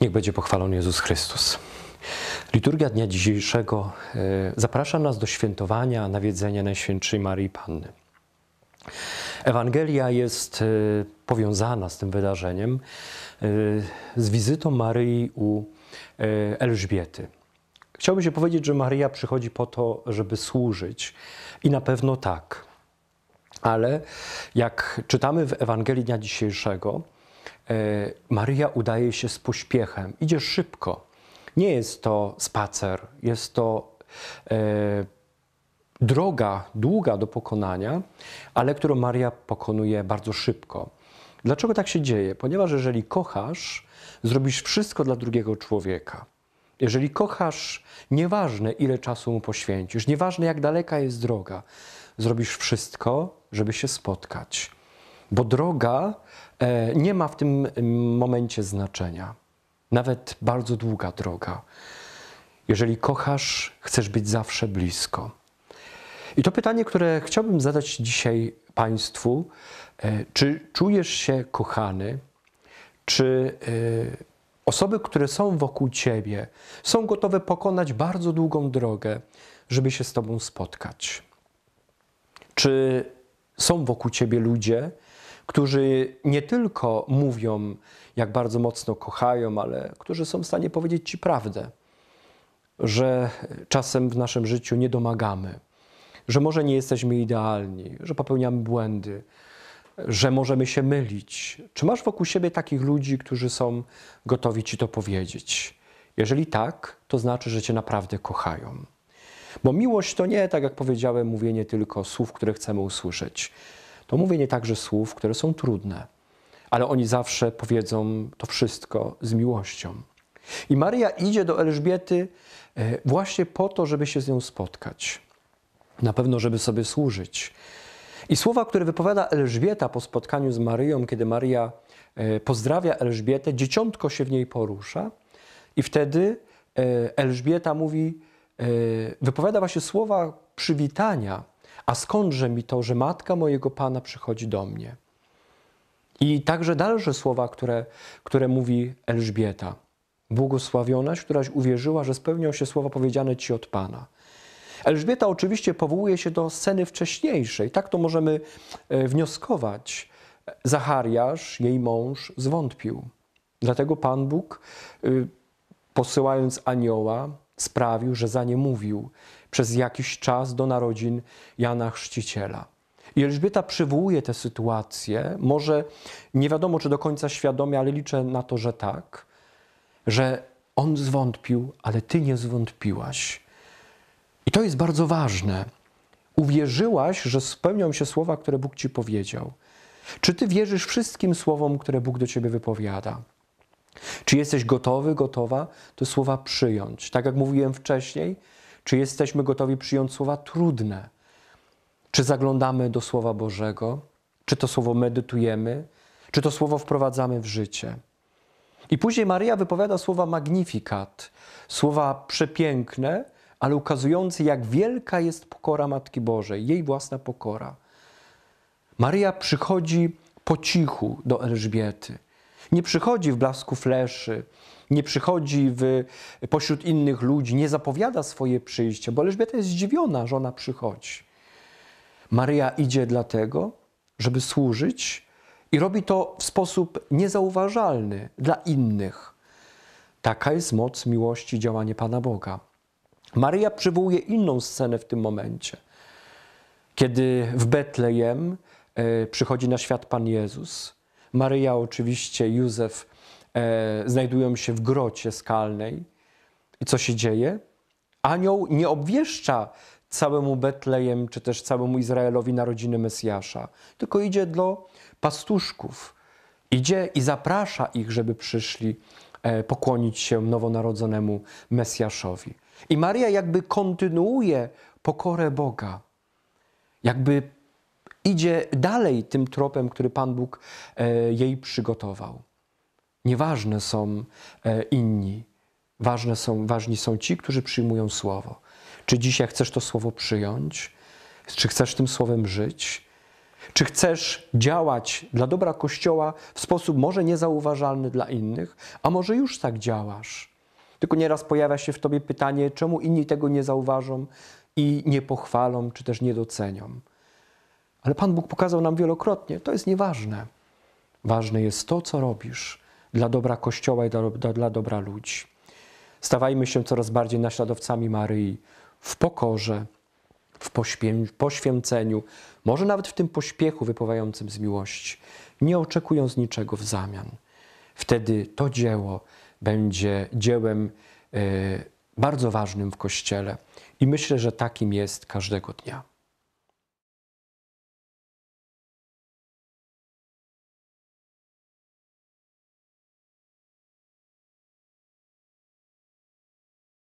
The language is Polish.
Niech będzie pochwalony Jezus Chrystus. Liturgia dnia dzisiejszego e, zaprasza nas do świętowania nawiedzenia Najświętszej Marii Panny. Ewangelia jest e, powiązana z tym wydarzeniem e, z wizytą Maryi u Elżbiety. Chciałbym się powiedzieć, że Maryja przychodzi po to, żeby służyć i na pewno tak. Ale jak czytamy w Ewangelii dnia dzisiejszego, E, Maryja udaje się z pośpiechem, idzie szybko. Nie jest to spacer, jest to e, droga długa do pokonania, ale którą Maria pokonuje bardzo szybko. Dlaczego tak się dzieje? Ponieważ jeżeli kochasz, zrobisz wszystko dla drugiego człowieka. Jeżeli kochasz, nieważne ile czasu mu poświęcisz, nieważne jak daleka jest droga, zrobisz wszystko, żeby się spotkać bo droga e, nie ma w tym momencie znaczenia. Nawet bardzo długa droga. Jeżeli kochasz, chcesz być zawsze blisko. I to pytanie, które chciałbym zadać dzisiaj Państwu, e, czy czujesz się kochany? Czy e, osoby, które są wokół Ciebie, są gotowe pokonać bardzo długą drogę, żeby się z Tobą spotkać? Czy są wokół Ciebie ludzie, którzy nie tylko mówią, jak bardzo mocno kochają, ale którzy są w stanie powiedzieć Ci prawdę, że czasem w naszym życiu nie domagamy, że może nie jesteśmy idealni, że popełniamy błędy, że możemy się mylić. Czy masz wokół siebie takich ludzi, którzy są gotowi Ci to powiedzieć? Jeżeli tak, to znaczy, że Cię naprawdę kochają. Bo miłość to nie, tak jak powiedziałem, mówienie tylko słów, które chcemy usłyszeć to mówienie także słów, które są trudne, ale oni zawsze powiedzą to wszystko z miłością. I Maria idzie do Elżbiety e, właśnie po to, żeby się z nią spotkać. Na pewno, żeby sobie służyć. I słowa, które wypowiada Elżbieta po spotkaniu z Maryją, kiedy Maria e, pozdrawia Elżbietę, dzieciątko się w niej porusza, i wtedy e, Elżbieta mówi, wypowiada właśnie słowa przywitania, a skądże mi to, że matka mojego Pana przychodzi do mnie? I także dalsze słowa, które, które mówi Elżbieta. Błogosławionaś, któraś uwierzyła, że spełnią się słowa powiedziane ci od Pana. Elżbieta oczywiście powołuje się do sceny wcześniejszej, tak to możemy e, wnioskować. Zachariasz, jej mąż, zwątpił. Dlatego Pan Bóg, y, posyłając anioła, sprawił, że za nie mówił przez jakiś czas do narodzin Jana Chrzciciela. I Elżbieta przywołuje tę sytuację, może nie wiadomo czy do końca świadomie, ale liczę na to, że tak, że on zwątpił, ale ty nie zwątpiłaś. I to jest bardzo ważne. Uwierzyłaś, że spełnią się słowa, które Bóg ci powiedział. Czy ty wierzysz wszystkim słowom, które Bóg do ciebie wypowiada? Czy jesteś gotowy, gotowa te słowa przyjąć? Tak jak mówiłem wcześniej, czy jesteśmy gotowi przyjąć słowa trudne? Czy zaglądamy do Słowa Bożego? Czy to słowo medytujemy? Czy to słowo wprowadzamy w życie? I później Maria wypowiada słowa magnifikat, słowa przepiękne, ale ukazujące, jak wielka jest pokora Matki Bożej, jej własna pokora. Maria przychodzi po cichu do Elżbiety. Nie przychodzi w blasku fleszy, nie przychodzi w, pośród innych ludzi, nie zapowiada swoje przyjście, bo Elżbieta jest zdziwiona, że ona przychodzi. Maryja idzie dlatego, żeby służyć i robi to w sposób niezauważalny dla innych. Taka jest moc miłości działanie Pana Boga. Maryja przywołuje inną scenę w tym momencie. Kiedy w Betlejem e, przychodzi na świat Pan Jezus, Maryja oczywiście, Józef e, znajdują się w grocie skalnej. I co się dzieje? Anioł nie obwieszcza całemu Betlejem, czy też całemu Izraelowi narodziny Mesjasza, tylko idzie do pastuszków. Idzie i zaprasza ich, żeby przyszli e, pokłonić się nowonarodzonemu Mesjaszowi. I Maria jakby kontynuuje pokorę Boga, jakby idzie dalej tym tropem, który Pan Bóg e, jej przygotował. Nieważne są e, inni, ważne są, ważni są ci, którzy przyjmują słowo. Czy dzisiaj chcesz to słowo przyjąć? Czy chcesz tym słowem żyć? Czy chcesz działać dla dobra Kościoła w sposób może niezauważalny dla innych, a może już tak działasz? Tylko nieraz pojawia się w tobie pytanie, czemu inni tego nie zauważą i nie pochwalą, czy też nie docenią. Ale Pan Bóg pokazał nam wielokrotnie, to jest nieważne. Ważne jest to, co robisz dla dobra Kościoła i dla, dla dobra ludzi. Stawajmy się coraz bardziej naśladowcami Maryi w pokorze, w poświęceniu, może nawet w tym pośpiechu wypływającym z miłości, nie oczekując niczego w zamian. Wtedy to dzieło będzie dziełem e, bardzo ważnym w Kościele i myślę, że takim jest każdego dnia.